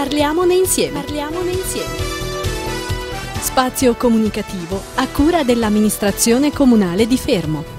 Parliamone insieme. Parliamone insieme. Spazio comunicativo a cura dell'amministrazione comunale di Fermo.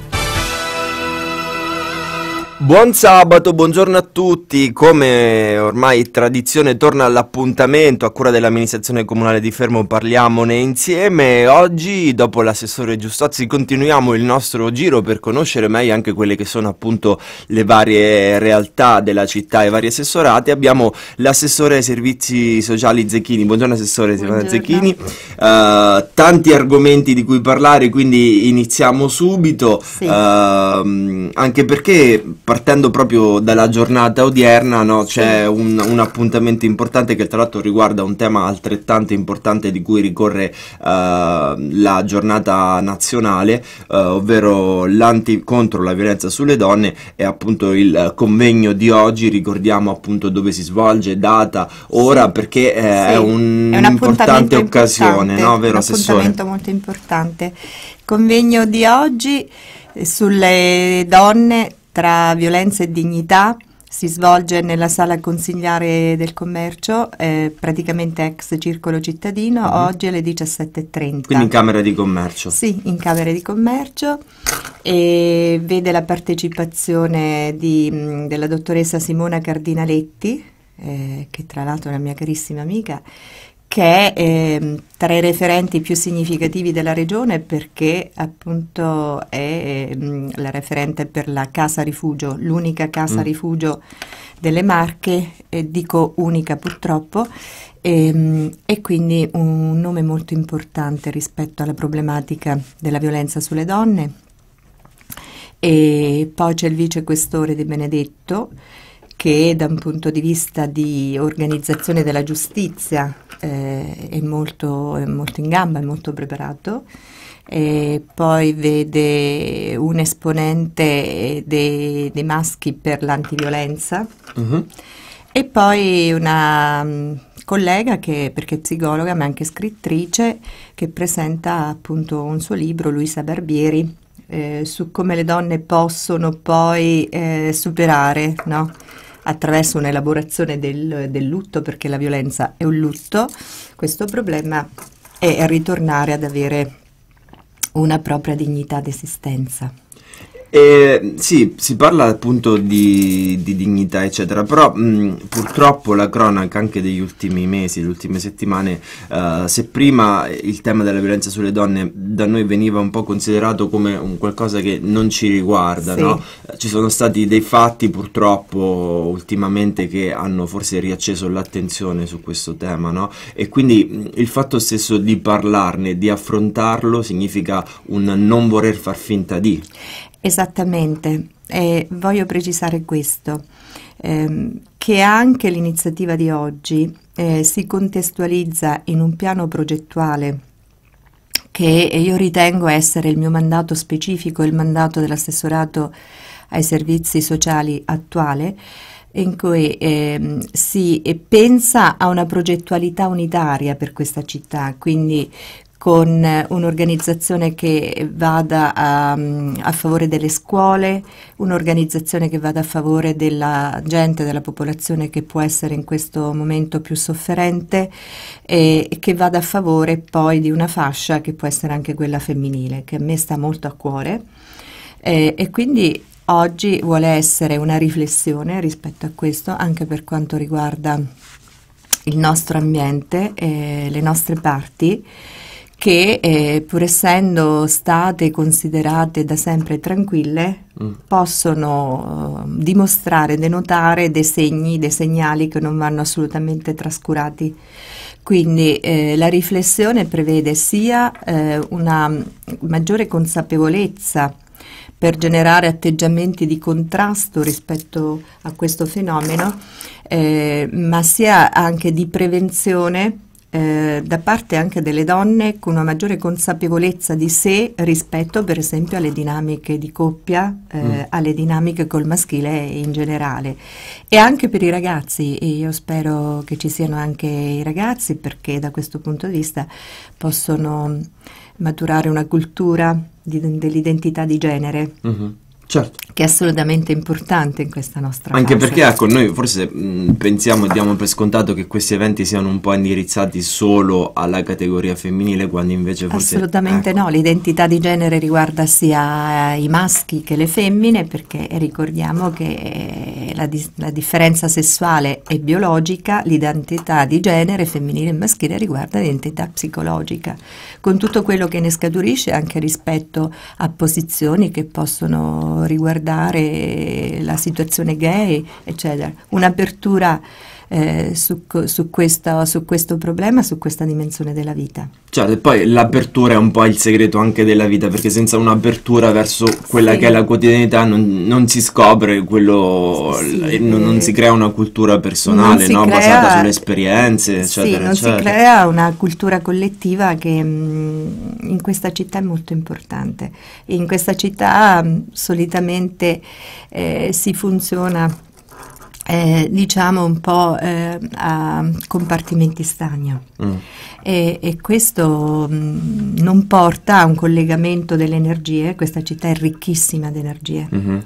Buon sabato, buongiorno a tutti. Come ormai tradizione torna all'appuntamento a cura dell'amministrazione comunale di Fermo, parliamone insieme. Oggi, dopo l'assessore Giustozzi, continuiamo il nostro giro per conoscere meglio anche quelle che sono appunto le varie realtà della città e vari assessorati. Abbiamo l'assessore ai servizi sociali Zecchini. Buongiorno assessore buongiorno. Zecchini. Uh, tanti argomenti di cui parlare, quindi iniziamo subito. Sì. Uh, anche perché partendo proprio dalla giornata odierna no, c'è un, un, appuntamento importante che tra l'altro riguarda un tema altrettanto importante di cui ricorre uh, la giornata nazionale, uh, ovvero l'anti contro la violenza sulle donne e appunto il convegno di oggi, ricordiamo appunto dove si svolge, data, ora sì. perché è, eh, sì. è un, è un occasione, no, vero un Assessore? appuntamento molto importante. Il convegno di oggi sulle donne tra violenza e dignità si svolge nella sala consigliare del commercio, eh, praticamente ex circolo cittadino, mm. oggi alle 17.30. Quindi in Camera di Commercio. Sì, in Camera di Commercio e vede la partecipazione di, della dottoressa Simona Cardinaletti, eh, che tra l'altro è una mia carissima amica, che è ehm, tra i referenti più significativi della regione perché appunto è ehm, la referente per la casa rifugio, l'unica casa mm. rifugio delle Marche, e dico unica purtroppo, e, ehm, e quindi un nome molto importante rispetto alla problematica della violenza sulle donne. E poi c'è il vicequestore De Benedetto che da un punto di vista di organizzazione della giustizia eh, è, molto, è, molto, in gamba, è molto preparato. E poi vede un esponente dei, dei maschi per l'antiviolenza uh-huh. e poi una um, collega che, perché è psicologa ma anche scrittrice, che presenta appunto un suo libro, Luisa Barbieri, eh, su come le donne possono poi eh, superare, no? attraverso un'elaborazione del, del lutto, perché la violenza è un lutto, questo problema è ritornare ad avere una propria dignità d'esistenza. Eh, sì, si parla appunto di, di dignità, eccetera, però mh, purtroppo la cronaca anche degli ultimi mesi, le ultime settimane, eh, se prima il tema della violenza sulle donne da noi veniva un po' considerato come un qualcosa che non ci riguarda, sì. no? ci sono stati dei fatti purtroppo ultimamente che hanno forse riacceso l'attenzione su questo tema, no? e quindi il fatto stesso di parlarne, di affrontarlo, significa un non voler far finta di. Esattamente, eh, voglio precisare questo, ehm, che anche l'iniziativa di oggi eh, si contestualizza in un piano progettuale che io ritengo essere il mio mandato specifico, il mandato dell'assessorato ai servizi sociali attuale, in cui eh, si pensa a una progettualità unitaria per questa città, quindi con eh, un'organizzazione che vada a, mm, a, favore delle scuole, un'organizzazione che vada a favore della gente, della popolazione che può essere in questo momento più sofferente e che vada a favore poi di una fascia che può essere anche quella femminile, che a me sta molto a cuore. Eh, e quindi oggi vuole essere una riflessione rispetto a questo, anche per quanto riguarda il nostro ambiente, eh, le nostre parti che eh, pur essendo state considerate da sempre tranquille mm. possono eh, dimostrare, denotare dei segni, dei segnali che non vanno assolutamente trascurati. Quindi eh, la riflessione prevede sia eh, una maggiore consapevolezza per generare atteggiamenti di contrasto rispetto a questo fenomeno, eh, ma sia anche di prevenzione eh, da parte anche delle donne con una maggiore consapevolezza di sé rispetto per esempio alle dinamiche di coppia, eh, mm. alle dinamiche col maschile in generale e anche per i ragazzi e io spero che ci siano anche i ragazzi perché da questo punto di vista possono maturare una cultura dell'identità di genere. Mm-hmm. Certo. Che è assolutamente importante in questa nostra Anche casa. perché ecco, noi forse mh, pensiamo e diamo per scontato che questi eventi siano un po' indirizzati solo alla categoria femminile, quando invece forse... Assolutamente ecco. no, l'identità di genere riguarda sia eh, i maschi che le femmine, perché eh, ricordiamo che eh, la, di- la differenza sessuale e biologica, l'identità di genere femminile e maschile riguarda l'identità psicologica, con tutto quello che ne scaturisce anche rispetto a posizioni che possono riguardare la situazione gay, eccetera. Un'apertura eh, su, su, questa, su, questo problema, su questa dimensione della vita. Certo, e poi l'apertura è un po' il segreto anche della vita, perché senza un'apertura verso quella sì. che è la quotidianità non, non si scopre quello, sì. non, non, si crea una cultura personale no? crea, basata sulle esperienze, eccetera. Sì, non eccetera. si crea una cultura collettiva che mh, mm, in questa città è molto importante. In questa città mh, mm, solitamente eh, si funziona eh, diciamo un po' eh, a compartimenti stagno. Mm e, e questo mh, mm, non porta a un collegamento delle energie, questa città è ricchissima di energie. Mm-hmm.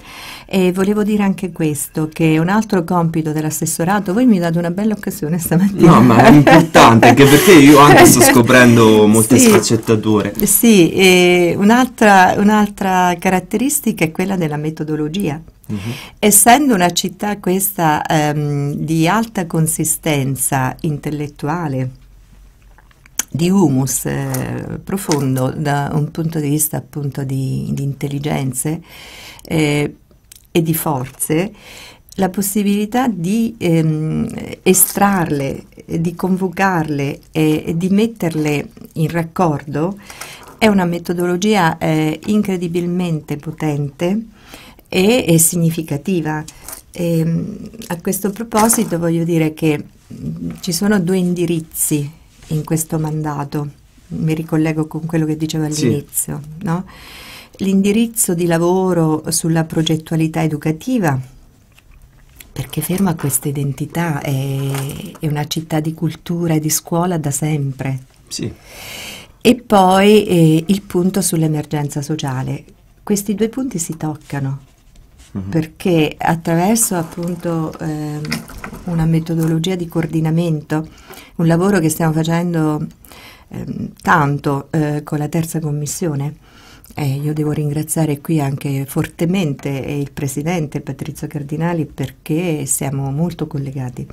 E volevo dire anche questo, che un altro compito dell'assessorato, voi mi date una bella occasione stamattina. No, ma è importante, anche perché io anche sto scoprendo molte sì, sfaccettature. Sì, e un'altra, un'altra caratteristica è quella della metodologia. Uh-huh. Essendo una città questa ehm, di alta consistenza intellettuale, di humus eh, profondo da un punto di vista appunto di, di intelligenze eh, e di forze, la possibilità di ehm, estrarle, di convocarle e, e, di metterle in raccordo è una metodologia eh, incredibilmente potente e, e significativa. E, ehm, a questo proposito voglio dire che mh, mm, ci sono due indirizzi in questo mandato, mi ricollego con quello che dicevo all'inizio, sì. no? l'indirizzo di lavoro sulla progettualità educativa, perché ferma questa identità, è, è una città di cultura e di scuola da sempre. Sì. E poi eh, il punto sull'emergenza sociale. Questi due punti si toccano mhm. perché attraverso appunto eh, una metodologia di coordinamento un lavoro che stiamo facendo eh, tanto eh, con la terza commissione. Eh, io devo ringraziare qui anche fortemente eh, il Presidente Patrizio Cardinali perché siamo molto collegati.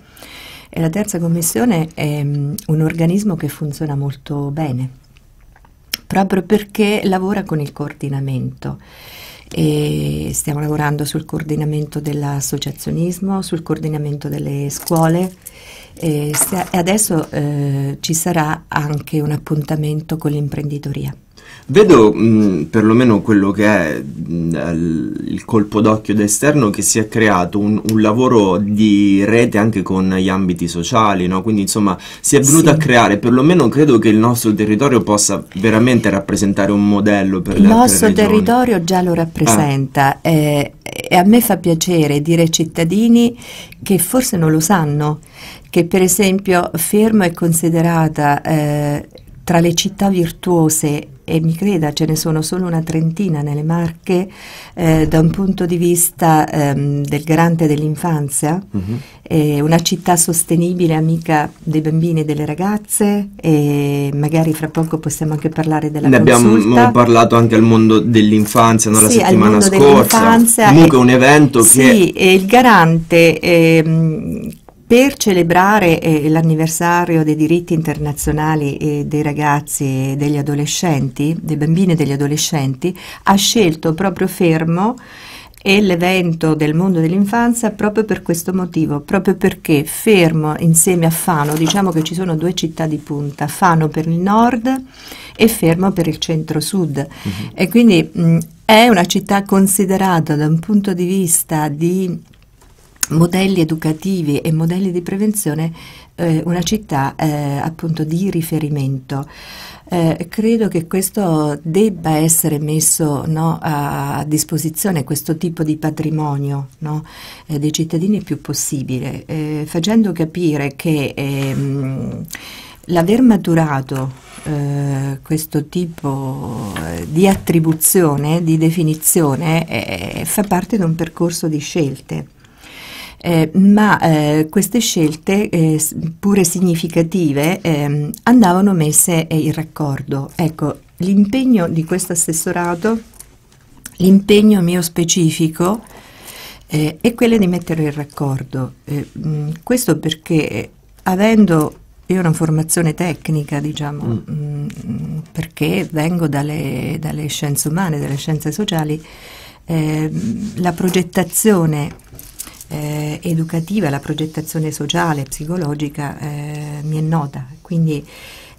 E la terza commissione è um, un organismo che funziona molto bene, proprio perché lavora con il coordinamento. E stiamo lavorando sul coordinamento dell'associazionismo, sul coordinamento delle scuole e adesso eh, ci sarà anche un appuntamento con l'imprenditoria. Vedo mh, perlomeno quello che è mh, il colpo d'occhio d'esterno che si è creato un, un, lavoro di rete anche con gli ambiti sociali, no? quindi insomma si è venuto sì. a creare, perlomeno credo che il nostro territorio possa veramente rappresentare un modello per il le altre regioni. Il nostro territorio già lo rappresenta. Ah. Eh, e a me fa piacere dire ai cittadini che forse non lo sanno, che per esempio Fermo è considerata eh, tra le città virtuose e mi creda ce ne sono solo una trentina nelle Marche eh, da un punto di vista ehm, del garante dell'infanzia, mm-hmm. eh, una città sostenibile, amica dei bambini e delle ragazze e magari fra poco possiamo anche parlare della ne consulta. Ne abbiamo parlato anche al mondo dell'infanzia no? la settimana scorsa, comunque è un evento che... Sì, il garante... Ehm, per celebrare eh, l'anniversario dei diritti internazionali eh, dei ragazzi e degli adolescenti, dei bambini e degli adolescenti, ha scelto proprio Fermo e l'evento del mondo dell'infanzia proprio per questo motivo, proprio perché Fermo insieme a Fano, diciamo che ci sono due città di punta, Fano per il nord e Fermo per il centro-sud uh mhm. -huh. e quindi mh, è una città considerata da un punto di vista di modelli educativi e modelli di prevenzione eh, una città eh, appunto di riferimento. Eh, credo che questo debba essere messo no, a disposizione, questo tipo di patrimonio no, eh, dei cittadini il più possibile, eh, facendo capire che ehm, l'aver maturato eh, questo tipo eh, di attribuzione, di definizione, eh, fa parte di un percorso di scelte eh, ma eh, queste scelte eh, pure significative ehm, andavano messe eh, in raccordo. Ecco, l'impegno di questo assessorato, l'impegno mio specifico, eh, è quello di mettere in raccordo. Mh, eh, mm, questo perché avendo io una formazione tecnica, diciamo, mm. mh, mm, perché vengo dalle, dalle, scienze umane, dalle scienze sociali, eh, la progettazione eh, educativa, la progettazione sociale, e psicologica eh, mi è nota, quindi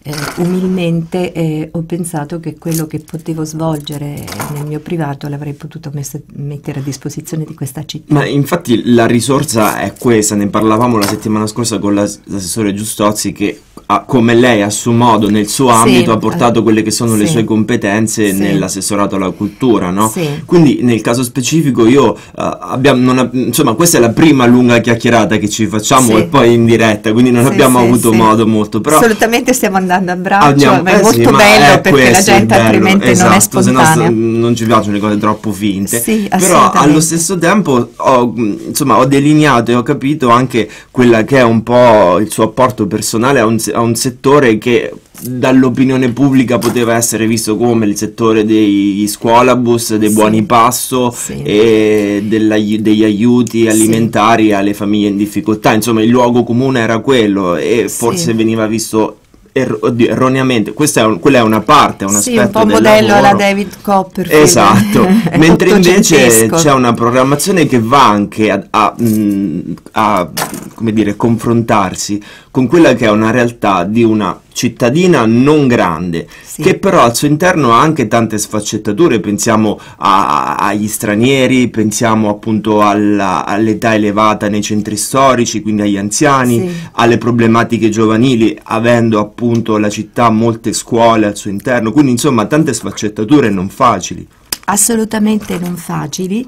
eh, umilmente eh, ho pensato che quello che potevo svolgere nel mio privato l'avrei potuto messe, mettere a disposizione di questa città. Ma infatti la risorsa è questa, ne parlavamo la settimana scorsa con l'assessore Giustozzi che a, come lei a suo modo nel suo ambito sì, ha portato quelle che sono sì, le sue competenze sì. nell'assessorato alla cultura, no? Quindi nel caso specifico io uh, eh, abbiamo, non, insomma questa è la prima lunga chiacchierata che ci facciamo e poi in diretta, quindi non abbiamo avuto modo molto, però assolutamente stiamo andando andando a braccio, Andiamo, ma è eh molto sì, bello è perché la gente altrimenti esatto, non è spontanea. Esatto, se no, non ci piacciono le cose troppo finte. Sì, Però allo stesso tempo ho, insomma, ho delineato e ho capito anche quella che è un po' il suo apporto personale a un, a un settore che dall'opinione pubblica poteva essere visto come il settore dei scuolabus, dei sì. buoni passo sì. e della, degli aiuti alimentari sì. alle famiglie in difficoltà. Insomma, il luogo comune era quello e forse veniva visto er- oddio, erroneamente, questa è, un, quella è una parte, è un sì, aspetto un po' modello alla David Copperfield. Esatto, mentre invece c'è una programmazione che va anche a, a, mm, a, a come dire, confrontarsi con quella che è una realtà di una cittadina non grande, sì. che però al suo interno ha anche tante sfaccettature, pensiamo a, agli stranieri, pensiamo appunto all'età elevata nei centri storici, quindi agli anziani, sì. alle problematiche giovanili, avendo appunto la città molte scuole al suo interno, quindi insomma tante sfaccettature non facili. Assolutamente non facili,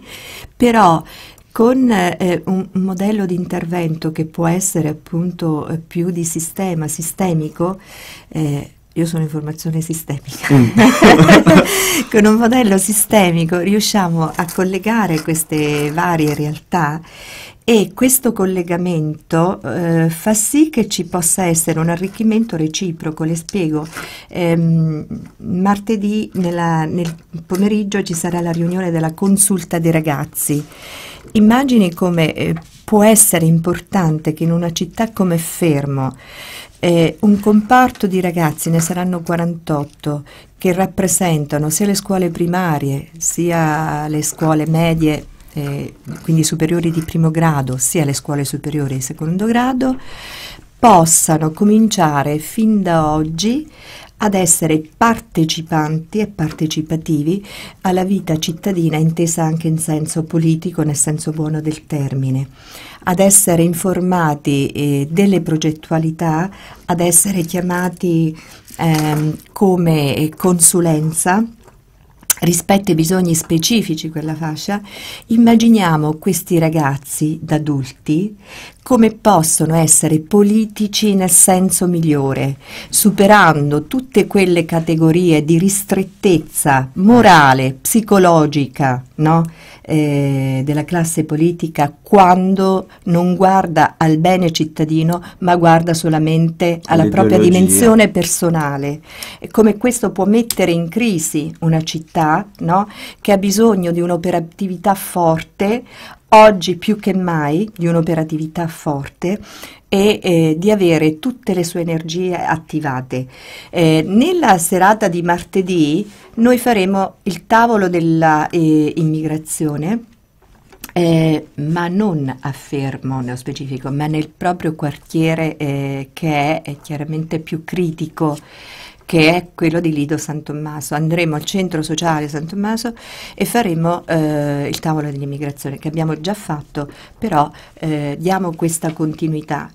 però con eh, eh, un modello di intervento che può essere appunto eh, più di sistema, sistemico, eh, io sono in formazione sistemica, mm. con un modello sistemico riusciamo a collegare queste varie realtà e questo collegamento eh, fa sì che ci possa essere un arricchimento reciproco, le spiego. Ehm, martedì nella, nel pomeriggio ci sarà la riunione della consulta dei ragazzi immagini come eh, può essere importante che in una città come Fermo eh, un comparto di ragazzi, ne saranno 48, che rappresentano sia le scuole primarie, sia le scuole medie, eh, quindi superiori di primo grado, sia le scuole superiori di secondo grado, possano cominciare fin da oggi ad essere partecipanti e partecipativi alla vita cittadina intesa anche in senso politico, nel senso buono del termine, ad essere informati eh, delle progettualità, ad essere chiamati ehm, come consulenza rispetto ai bisogni specifici quella fascia, immaginiamo questi ragazzi da adulti come possono essere politici nel senso migliore, superando tutte quelle categorie di ristrettezza morale, psicologica, no? eh, della classe politica quando non guarda al bene cittadino ma guarda solamente alla propria dimensione personale. E come questo può mettere in crisi una città no? che ha bisogno di un'operatività forte oggi più che mai di un'operatività forte e eh, di avere tutte le sue energie attivate. Eh, nella serata di martedì noi faremo il tavolo dell'immigrazione. Eh, eh, ma non a Fermo nello specifico, ma nel proprio quartiere eh, che è, è chiaramente più critico che è quello di Lido San Tommaso. Andremo al centro sociale San Tommaso e faremo eh, il tavolo dell'immigrazione che abbiamo già fatto, però eh, diamo questa continuità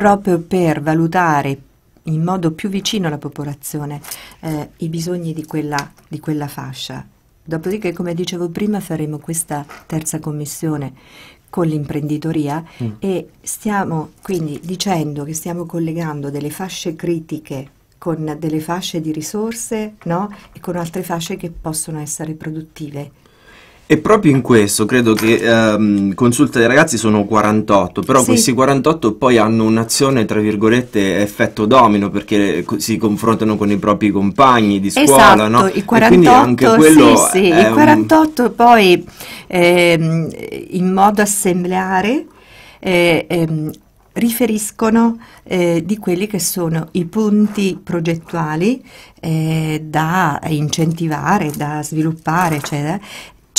proprio per valutare in modo più vicino alla popolazione eh, i bisogni di quella, di quella fascia. Dopodiché, come dicevo prima, faremo questa terza commissione con l'imprenditoria mm. e stiamo quindi dicendo che stiamo collegando delle fasce critiche con delle fasce di risorse no? e con altre fasce che possono essere produttive. E proprio in questo credo che ehm, consulta dei ragazzi sono 48, però sì. questi 48 poi hanno un'azione, tra virgolette, effetto domino perché si confrontano con i propri compagni di scuola, esatto, no? Il 48, sì, sì. Il 48 un... poi ehm, in modo assembleare eh, ehm, riferiscono eh, di quelli che sono i punti progettuali eh, da incentivare, da sviluppare, eccetera,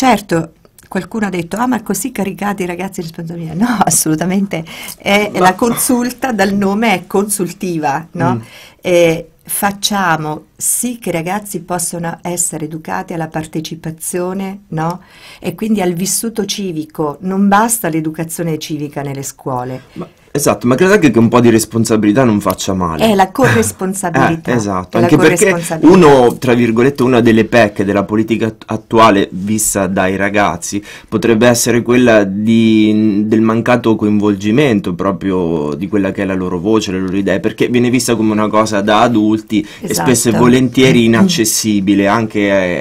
Certo, qualcuno ha detto ah ma così caricati i ragazzi di sponsoria no assolutamente è, la consulta dal nome è consultiva no? mm. eh, facciamo sì che i ragazzi possano essere educati alla partecipazione no? e quindi al vissuto civico non basta l'educazione civica nelle scuole ma Esatto, ma credo anche che un po' di responsabilità non faccia male. È la corresponsabilità. Eh, esatto, è anche perché uno, tra virgolette, una delle pecche della politica attuale vista dai ragazzi potrebbe essere quella di, del mancato coinvolgimento proprio di quella che è la loro voce, le loro idee, perché viene vista come una cosa da adulti esatto. e spesso e volentieri mm. inaccessibile anche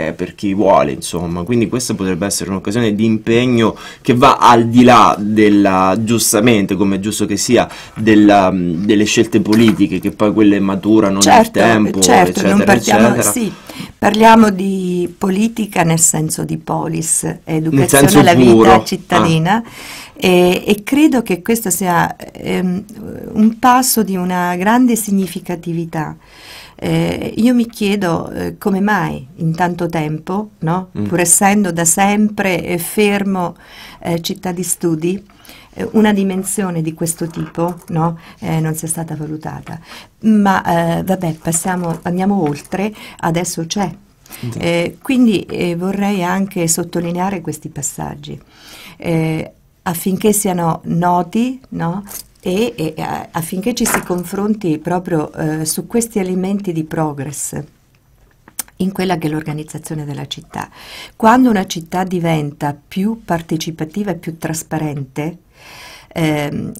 eh, per chi vuole, insomma. Quindi questa potrebbe essere un'occasione di impegno che va al di là della, giustamente, come è giusto che sia della, delle scelte politiche che poi quelle maturano certo, nel tempo, certo, eccetera, partiamo, eccetera. Sì, parliamo di politica nel senso di polis, educazione alla vita ah. cittadina. Ah. E, e, credo che questo sia ehm, un passo di una grande significatività. Eh, io mi chiedo eh, come mai in tanto tempo, no? mm. pur essendo da sempre eh, fermo eh, città di studi, eh, una dimensione di questo tipo no? eh, non sia stata valutata. Ma eh, vabbè, passiamo, andiamo oltre, adesso c'è. Eh, quindi eh, vorrei anche sottolineare questi passaggi eh, affinché siano noti no? e, e affinché ci si confronti proprio su questi elementi di progress in quella che è l'organizzazione della città. Quando una città diventa più partecipativa e più trasparente, eh,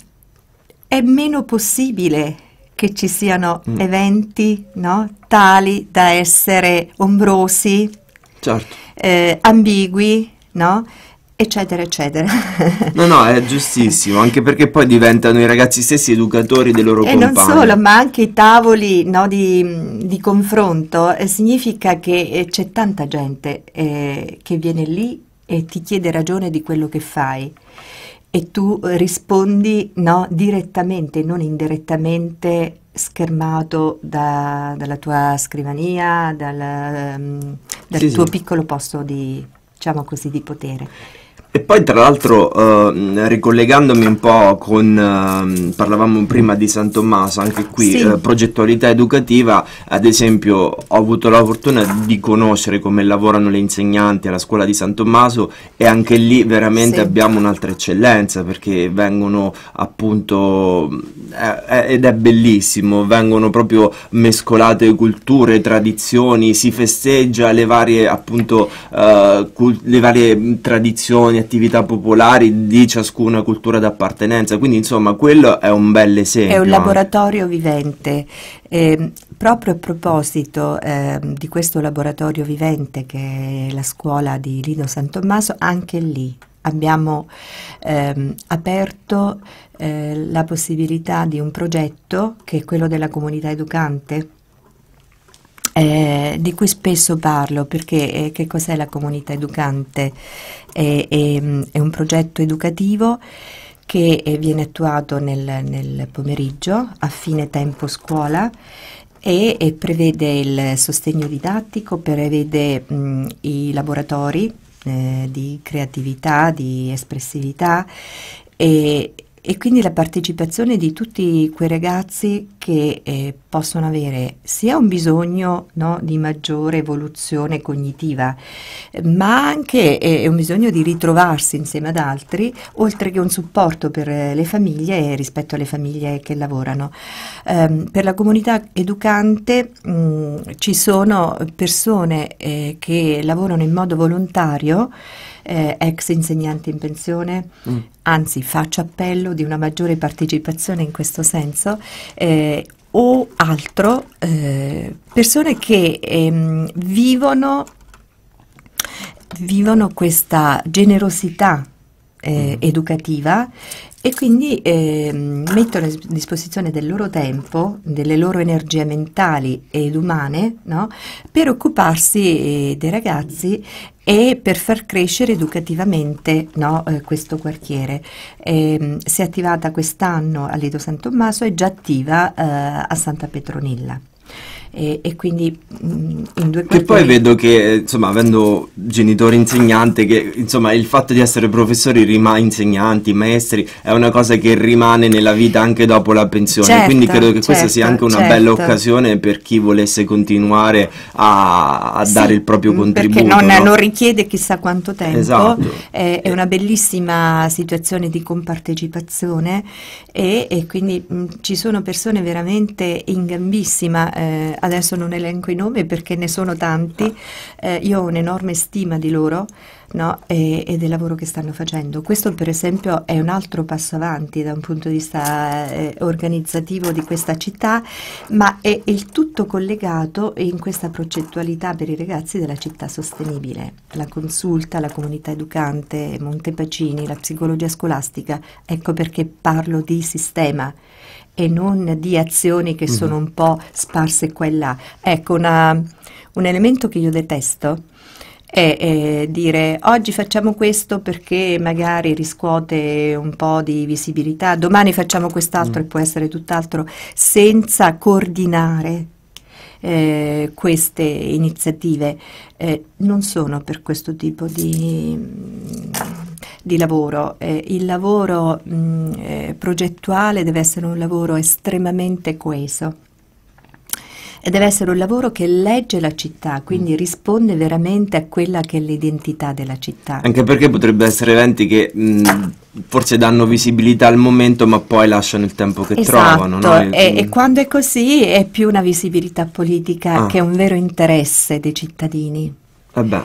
è meno possibile che ci siano mm. eventi no? tali da essere ombrosi, certo. eh, ambigui, no? eccetera, eccetera. no, no, è giustissimo, anche perché poi diventano i ragazzi stessi educatori dei loro e compagni. E non solo, ma anche i tavoli no, di, di, confronto, eh, significa che eh, c'è tanta gente eh, che viene lì e ti chiede ragione di quello che fai e tu eh, rispondi no, direttamente, non indirettamente, schermato da, dalla tua scrivania, dal, mm, dal sì, tuo sì. piccolo posto di, diciamo così, di potere. E poi tra l'altro eh, ricollegandomi un po' con, eh, parlavamo prima di San Tommaso, anche qui sì. eh, progettualità educativa, ad esempio ho avuto la fortuna di conoscere come lavorano le insegnanti alla scuola di San Tommaso e anche lì veramente sì. abbiamo un'altra eccellenza perché vengono appunto, ed è bellissimo, vengono proprio mescolate culture, tradizioni, si festeggia le varie appunto, eh, le varie tradizioni attività popolari di ciascuna cultura d'appartenenza, quindi insomma quello è un bel esempio. È un laboratorio vivente. Eh, proprio a proposito eh, di questo laboratorio vivente che è la scuola di Lino San Tommaso, anche lì abbiamo ehm, aperto eh, la possibilità di un progetto che è quello della comunità educante eh, di cui spesso parlo perché eh, che cos'è la comunità educante? È, è, è un progetto educativo che eh, viene attuato nel, nel, pomeriggio a fine tempo scuola e, e prevede il sostegno didattico, prevede mh, i laboratori eh, di creatività, di espressività e, e quindi la partecipazione di tutti quei ragazzi che eh, possono avere sia un bisogno no, di maggiore evoluzione cognitiva, ma anche eh, un bisogno di ritrovarsi insieme ad altri, oltre che un supporto per le famiglie e rispetto alle famiglie che lavorano. Eh, per la comunità educante mh, mm, ci sono persone eh, che lavorano in modo volontario, eh, ex insegnanti in pensione, mm. anzi faccio appello di una maggiore partecipazione in questo senso. Eh, o altro, eh, persone che ehm, vivono, vivono questa generosità eh, mm. educativa e quindi eh, mettono a disposizione del loro tempo, delle loro energie mentali ed umane no? per occuparsi eh, dei ragazzi e per far crescere educativamente no, eh, questo quartiere. Ehm, si è attivata quest'anno a Lido San Tommaso e già attiva eh, a Santa Petronilla e, e quindi mh, mm, in due Che poi vedo che, eh, insomma, avendo genitori insegnanti, che insomma il fatto di essere professori, rima- insegnanti, maestri, è una cosa che rimane nella vita anche dopo la pensione. Certo, quindi credo che certo, questa sia anche una certo. bella certo. occasione per chi volesse continuare a, a sì, dare il proprio mm, contributo. Perché non, no? non richiede chissà quanto tempo, esatto. è, eh, è una bellissima situazione di compartecipazione e, e quindi mh, mm, ci sono persone veramente in gambissima eh, adesso non elenco i nomi perché ne sono tanti, eh, io ho un'enorme stima di loro no? e, e, del lavoro che stanno facendo. Questo per esempio è un altro passo avanti da un punto di vista eh, organizzativo di questa città, ma è il tutto collegato in questa progettualità per i ragazzi della città sostenibile. La consulta, la comunità educante, Montepacini, la psicologia scolastica, ecco perché parlo di sistema e non di azioni che mm. sono mhm. un po' sparse qua e là. Ecco, una, un elemento che io detesto è, è dire oggi facciamo questo perché magari riscuote un po' di visibilità, domani facciamo quest'altro mm. e può essere tutt'altro, senza coordinare eh, queste iniziative eh, non sono per questo tipo di di lavoro. Eh, il lavoro mh, eh, progettuale deve essere un lavoro estremamente coeso e deve essere un lavoro che legge la città, quindi mm. risponde veramente a quella che è l'identità della città. Anche perché potrebbero essere eventi che mh, forse danno visibilità al momento, ma poi lasciano il tempo che esatto. trovano. No? e, e, quando è così è più una visibilità politica ah. che un vero interesse dei cittadini. Vabbè,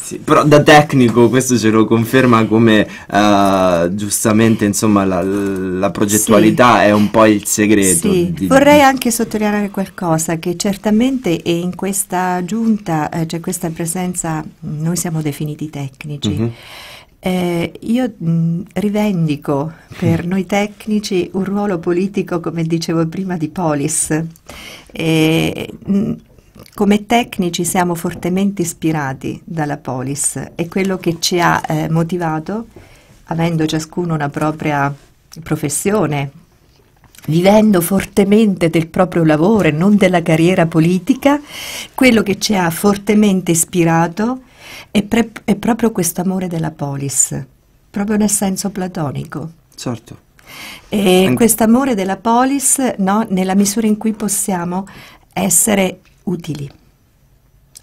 sì, però da tecnico questo ce lo conferma come uh, giustamente insomma la, la progettualità sì. è un po' il segreto. Sì. Di... Vorrei anche sottolineare qualcosa che certamente in questa giunta eh, c'è cioè questa presenza, noi siamo definiti tecnici. Mm-hmm. Eh, io mh, rivendico per noi tecnici un ruolo politico, come dicevo prima, di polis. Eh, mh, come tecnici siamo fortemente ispirati dalla Polis, e quello che ci ha eh, motivato, avendo ciascuno una propria professione, vivendo fortemente del proprio lavoro e non della carriera politica, quello che ci ha fortemente ispirato è, è proprio questo amore della Polis, proprio nel senso platonico. Certo. E questo amore della polis, no, nella misura in cui possiamo essere utili.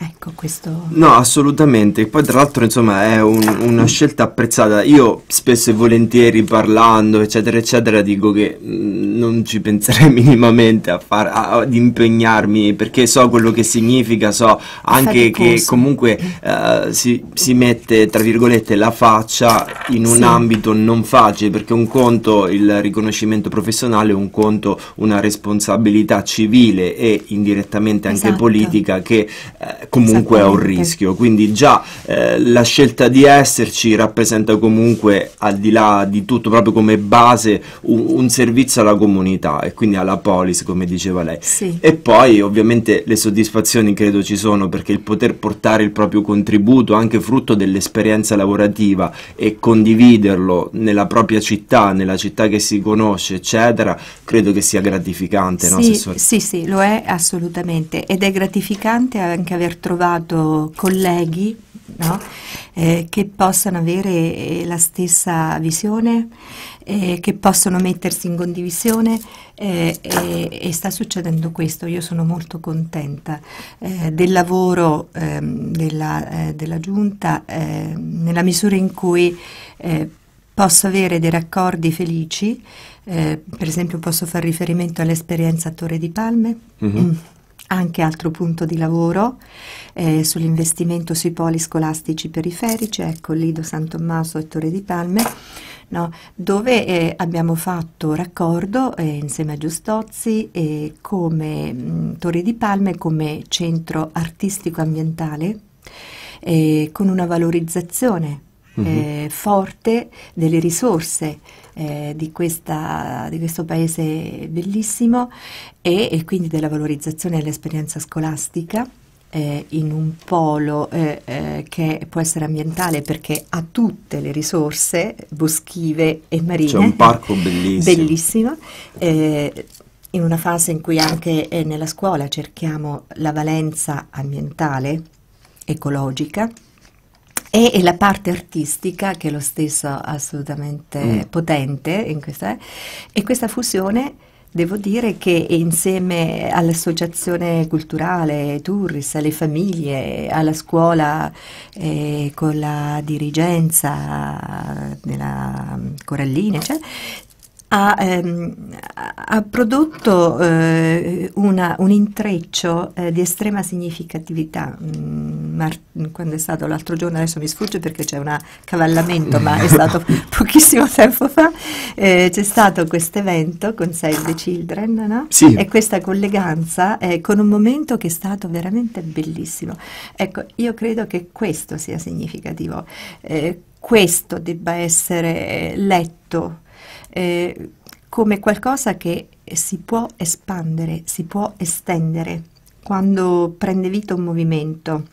Ecco questo. No, assolutamente. Poi, tra l'altro, insomma, è un, una scelta apprezzata. Io spesso e volentieri parlando, eccetera, eccetera, dico che mm, non ci penserei minimamente a far, a, ad impegnarmi perché so quello che significa, so anche che comunque uh, si, si, mette, tra virgolette, la faccia in un sì. ambito non facile perché un conto il riconoscimento professionale, un conto una responsabilità civile e indirettamente anche esatto. politica che. Uh, comunque a un rischio, quindi già eh, la scelta di esserci rappresenta comunque al di là di tutto proprio come base un, un servizio alla comunità e quindi alla polis come diceva lei. Sì. E poi ovviamente le soddisfazioni credo ci sono perché il poter portare il proprio contributo anche frutto dell'esperienza lavorativa e condividerlo nella propria città, nella città che si conosce eccetera, credo che sia gratificante. Sì, no, sì, sì, lo è assolutamente ed è gratificante anche aver trovato colleghi no? eh, che possano avere eh, la stessa visione, eh, che possono mettersi in condivisione eh, eh, e, sta succedendo questo. Io sono molto contenta eh, del lavoro ehm, della, della, Giunta nella misura in cui posso avere dei raccordi felici, eh, per esempio posso fare riferimento all'esperienza a Torre di Palme, mm-hmm. mm -hmm anche altro punto di lavoro eh, sull'investimento sui poli scolastici periferici, ecco Lido San Tommaso e Torre di Palme, no, dove eh, abbiamo fatto raccordo eh, insieme a Giustozzi come mh, Torre di Palme come centro artistico ambientale eh, con una valorizzazione mm-hmm. eh, forte delle risorse eh, di, questa, di, questo paese bellissimo e, e quindi della valorizzazione dell'esperienza scolastica. Eh, in un polo eh, eh, che può essere ambientale perché ha tutte le risorse boschive e marine. C'è un parco bellissimo. bellissimo eh, in una fase in cui anche eh, nella scuola cerchiamo la valenza ambientale, ecologica, e la parte artistica, che è lo stesso assolutamente mm. potente questa, e eh, questa fusione Devo dire che insieme all'associazione culturale Turris, alle famiglie, alla scuola, eh, con la dirigenza della mm, Corallina, cioè, ha, ehm, ha prodotto eh, una, un intreccio eh, di estrema significatività. Mm, quando è stato l'altro giorno, adesso mi sfugge perché c'è un accavallamento, ma è stato pochissimo tempo fa, eh, c'è stato questo evento con Save the Children no? sì. e questa colleganza con un momento che è stato veramente bellissimo. Ecco, io credo che questo sia significativo, eh, questo debba essere letto eh, come qualcosa che si può espandere, si può estendere quando prende vita un movimento.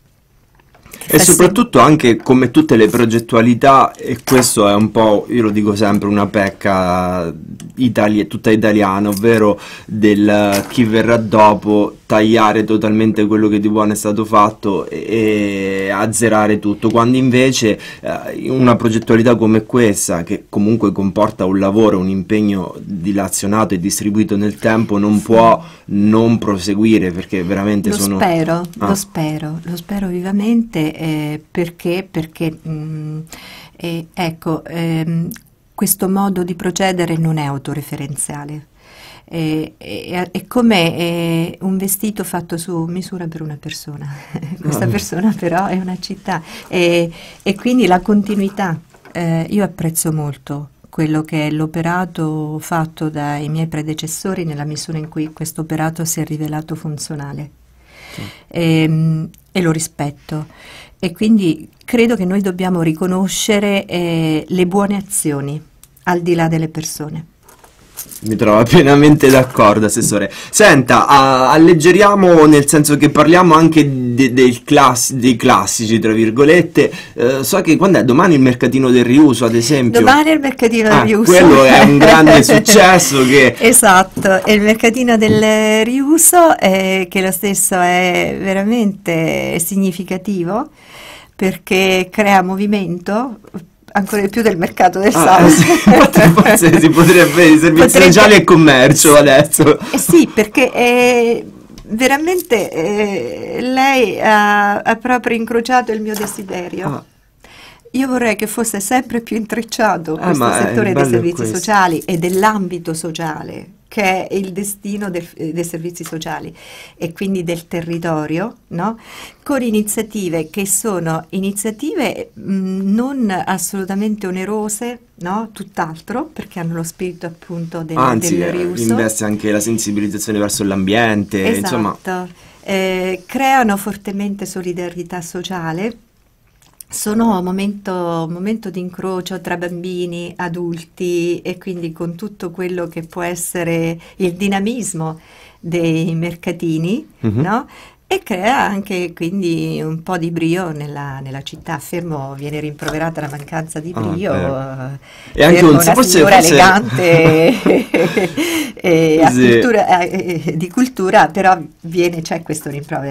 E soprattutto anche come tutte le progettualità, e questo è un po', io lo dico sempre, una pecca eh, itali- tutta italiana, ovvero del eh, chi verrà dopo tagliare totalmente quello che di buono è stato fatto e, e azzerare tutto, quando invece eh, una progettualità come questa, che comunque comporta un lavoro, un impegno dilazionato e distribuito nel tempo, non può non proseguire perché veramente lo sono... Spero, ah. Lo spero, lo spero vivamente eh, perché, perché mh, mm, eh, ecco, ehm, questo modo di procedere non è autoreferenziale è, è, è come un vestito fatto su misura per una persona. Questa ah, persona però è una città e, e quindi la continuità. Eh, io apprezzo molto quello che è l'operato fatto dai miei predecessori nella misura in cui questo operato si è rivelato funzionale sì. e, ehm, e lo rispetto. E quindi credo che noi dobbiamo riconoscere eh, le buone azioni al di là delle persone. Mi trovo pienamente d'accordo, Assessore. Senta, a- alleggeriamo nel senso che parliamo anche de- del class- dei classici, tra virgolette. Eh, so che quando è domani il mercatino del riuso, ad esempio. Domani è il mercatino del Ah, riuso. quello è un grande successo che- Esatto, e il mercatino del riuso, eh, che lo stesso è veramente significativo perché crea movimento ancora di più del mercato del ah, salsa. Eh, forse si potrebbe servizi potrebbe... sociali e commercio adesso. Eh sì, perché eh, veramente eh, lei ha, ha, proprio incrociato il mio desiderio. Ah. Io vorrei che fosse sempre più intrecciato eh, questo settore dei servizi questo. sociali e dell'ambito sociale, che è il destino del, eh, dei servizi sociali e quindi del territorio, no? con iniziative che sono iniziative mh, mm, non assolutamente onerose, no? tutt'altro, perché hanno lo spirito appunto del, Anzi, del eh, riuso. Anzi, investe anche la sensibilizzazione verso l'ambiente, esatto. insomma... Eh, creano fortemente solidarietà sociale sono un momento, momento di incrocio tra bambini, adulti e quindi con tutto quello che può essere il dinamismo dei mercatini, mm-hmm. no? E crea anche quindi un po' di brio nella, nella città. Fermo viene rimproverata la mancanza di ah, brio. Ah, E anche un forse, signora forse... elegante e, sì. cultura, eh, eh, di cultura, però viene, c'è questo rimprovero.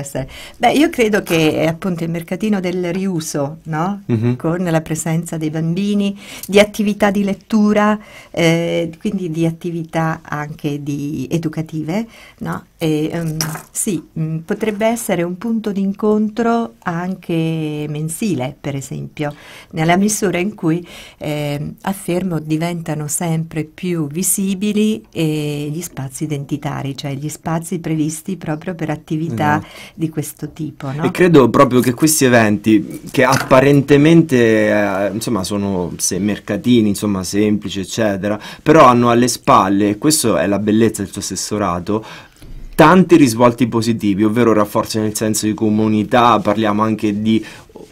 Beh, io credo che eh, appunto il mercatino del riuso, no? mm-hmm. con la presenza dei bambini, di attività di lettura, eh, quindi di attività anche di educative, no? e, um, sì, mh, mm, potrebbe potrebbe essere un punto d'incontro anche mensile, per esempio, nella misura in cui eh, affermo diventano sempre più visibili eh, gli spazi identitari, cioè gli spazi previsti proprio per attività esatto. di questo tipo. No? E credo proprio che questi eventi, che apparentemente eh, insomma, sono se, mercatini, insomma, semplici, eccetera, però hanno alle spalle, e questa è la bellezza del suo assessorato, tanti risvolti positivi, ovvero rafforzano il senso di comunità, parliamo anche di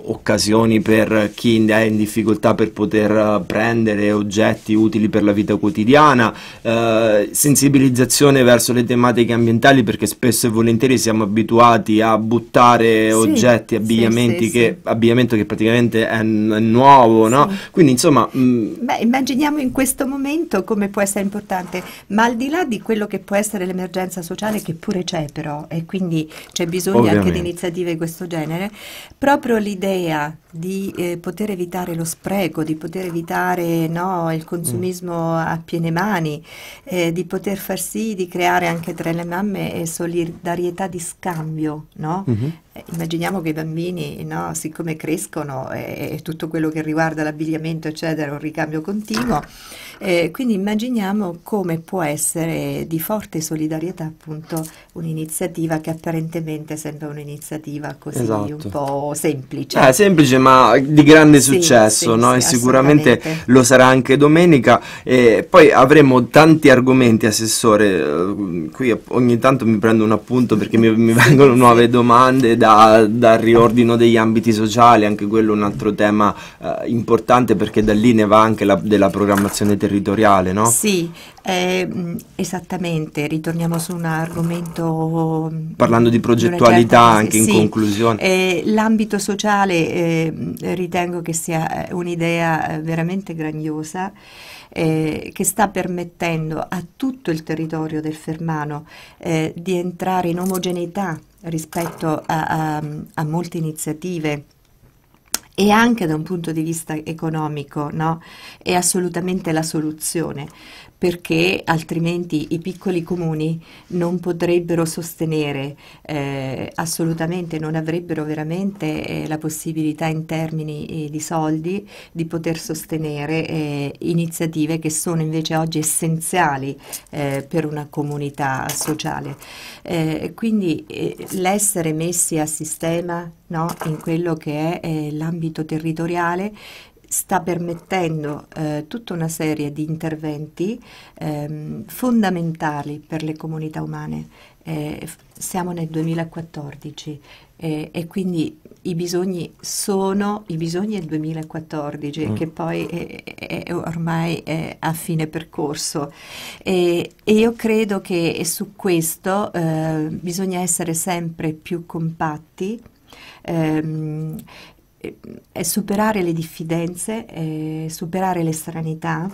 occasioni per chi è in difficoltà per poter eh, prendere oggetti utili per la vita quotidiana, eh, sensibilizzazione verso le tematiche ambientali perché spesso e volentieri siamo abituati a buttare sì, oggetti, abbigliamenti sì, sì, che, abbigliamento che praticamente è, nuovo, no? Quindi insomma... Mh... Mm, Beh, immaginiamo in questo momento come può essere importante, ma al di là di quello che può essere l'emergenza sociale che pure c'è però e quindi c'è bisogno Ovviamente. anche di iniziative di questo genere, proprio l'idea l'idea di eh, poter evitare lo spreco, di poter evitare no, il mm. consumismo a piene mani, eh, di poter far sì di creare anche tra le mamme eh, solidarietà di scambio. No? Mm-hmm. Eh, immaginiamo che i bambini, no, siccome crescono e eh, eh, tutto quello che riguarda l'abbigliamento, eccetera, è un ricambio continuo, quindi immaginiamo come può essere di forte solidarietà appunto un'iniziativa che apparentemente sembra un'iniziativa così esatto. un po' semplice. Eh, semplice ma di grande sì, successo, sì, no? sì, e sicuramente lo sarà anche domenica. E poi avremo tanti argomenti, Assessore. Eh, qui ogni tanto mi prendo un appunto perché mi, mi vengono nuove domande da, dal riordino degli ambiti sociali, anche quello è un altro tema eh, importante perché da lì ne va anche la, della programmazione territoriale, no? Sì, eh, esattamente, ritorniamo su un argomento. Mm, Parlando di progettualità certa, anche sì, in conclusione. Eh, l'ambito sociale eh, ritengo che sia un'idea eh, veramente grandiosa. Eh, che sta permettendo a tutto il territorio del Fermano eh, di entrare in omogeneità rispetto a, a, a molte iniziative e anche da un punto di vista economico no? è assolutamente la soluzione perché altrimenti i piccoli comuni non potrebbero sostenere eh, assolutamente, non avrebbero veramente eh, la possibilità in termini eh, di soldi di poter sostenere eh, iniziative che sono invece oggi essenziali eh, per una comunità sociale. Eh, quindi l'essere messi a sistema no? in quello che è l'ambito ambito territoriale sta permettendo eh, tutta una serie di interventi ehm, fondamentali per le comunità umane. Eh, siamo nel 2014 eh, e quindi i bisogni sono i bisogni del 2014 mm. che poi è, è ormai è a fine percorso e, e io credo che su questo eh, bisogna essere sempre più compatti Ehm, è superare le diffidenze, è superare le stranità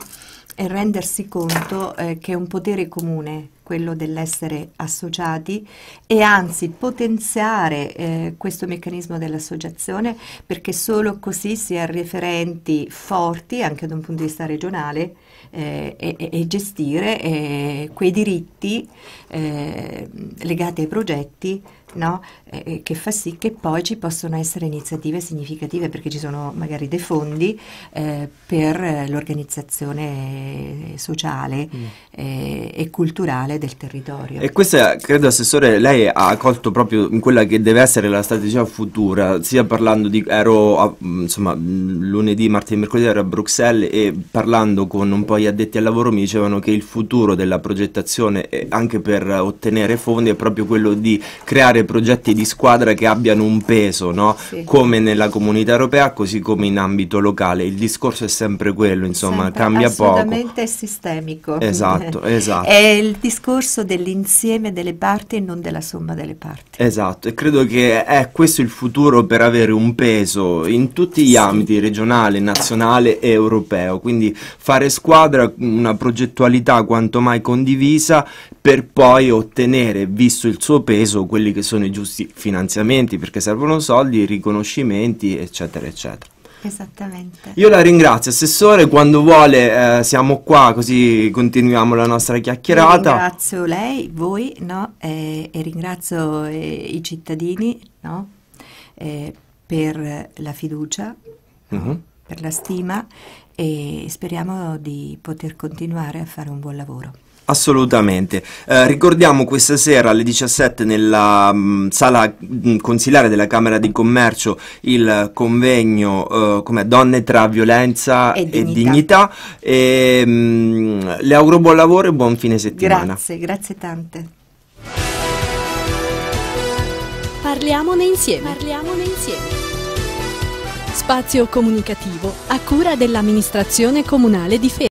e rendersi conto eh, che è un potere comune quello dell'essere associati e anzi potenziare eh, questo meccanismo dell'associazione perché solo così si ha referenti forti anche da un punto di vista regionale eh, e, e, gestire eh, quei diritti eh, legati ai progetti no? Eh, eh, che fa sì che poi ci possano essere iniziative significative perché ci sono magari dei fondi eh, per eh, l'organizzazione sociale mm. eh, e culturale del territorio. E questa, credo, Assessore, lei ha colto proprio in quella che deve essere la strategia futura, sia parlando di... ero a, insomma lunedì, martedì, mercoledì ero a Bruxelles e parlando con un po' gli addetti al lavoro mi dicevano che il futuro della progettazione eh, anche per ottenere fondi è proprio quello di creare progetti di squadra che abbiano un peso, no? sì. come nella comunità europea così come in ambito locale. Il discorso è sempre quello, insomma, sempre, cambia assolutamente poco. Assolutamente sistemico. Esatto, esatto. è il discorso discorso dell'insieme delle parti e non della somma delle parti. Esatto, e credo che è questo il futuro per avere un peso in tutti gli sì. ambiti, regionale, nazionale e europeo, quindi fare squadra, una progettualità quanto mai condivisa per poi ottenere, visto il suo peso, quelli che sono i giusti finanziamenti, perché servono soldi, riconoscimenti, eccetera, eccetera. Esattamente. Io la ringrazio, Assessore, quando vuole eh, siamo qua così continuiamo la nostra chiacchierata. ringrazio lei, voi no? eh, e ringrazio eh, i cittadini no? Eh, per la fiducia, uh-huh. per la stima e speriamo di poter continuare a fare un buon lavoro. Assolutamente. Eh, ricordiamo questa sera alle 17 nella mh, mm, sala mh, mm, consigliare della Camera di Commercio il convegno eh, come Donne tra violenza e, e dignità. E, mh, mm, le auguro buon lavoro e buon fine settimana. Grazie, grazie tante. Parliamone insieme. Parliamone insieme. Spazio comunicativo a cura dell'amministrazione comunale di Fermo.